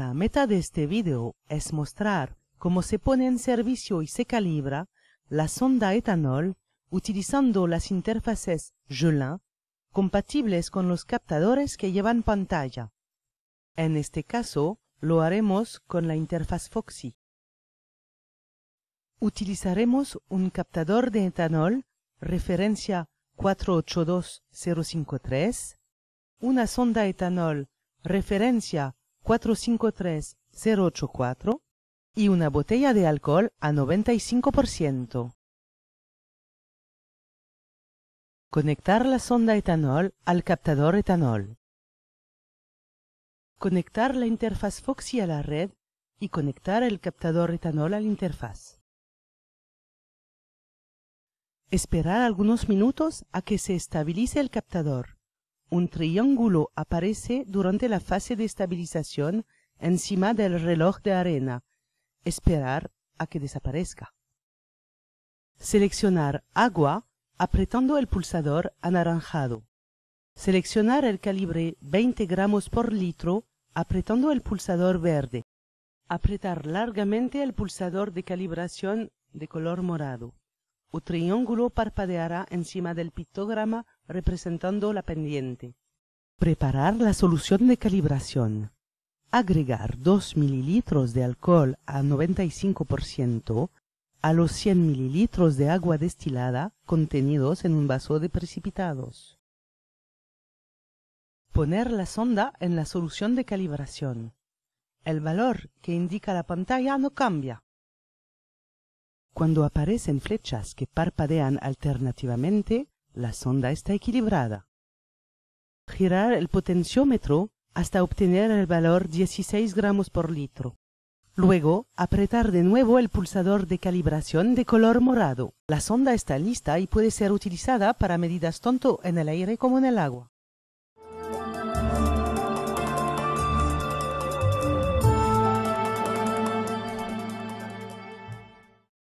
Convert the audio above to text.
La meta de este video es mostrar cómo se pone en servicio y se calibra la sonda etanol utilizando las interfaces Jolin, compatibles con los captadores que llevan pantalla. En este caso, lo haremos con la interfaz Foxy. Utilizaremos un captador de etanol referencia 482053, una sonda etanol referencia 453 y una botella de alcohol a 95%. Conectar la sonda etanol al captador etanol. Conectar la interfaz Foxy a la red y conectar el captador etanol a la interfaz. Esperar algunos minutos a que se estabilice el captador un triángulo aparece durante la fase de estabilización encima del reloj de arena, esperar a que desaparezca. Seleccionar agua apretando el pulsador anaranjado. Seleccionar el calibre 20 gramos por litro apretando el pulsador verde. Apretar largamente el pulsador de calibración de color morado. Un triángulo parpadeará encima del pictograma representando la pendiente. Preparar la solución de calibración. Agregar 2 mililitros de alcohol a 95% a los 100 mililitros de agua destilada contenidos en un vaso de precipitados. Poner la sonda en la solución de calibración. El valor que indica la pantalla no cambia, cuando aparecen flechas que parpadean alternativamente, la sonda está equilibrada. Girar el potenciómetro hasta obtener el valor 16 gramos por litro. Luego, apretar de nuevo el pulsador de calibración de color morado. La sonda está lista y puede ser utilizada para medidas tanto en el aire como en el agua.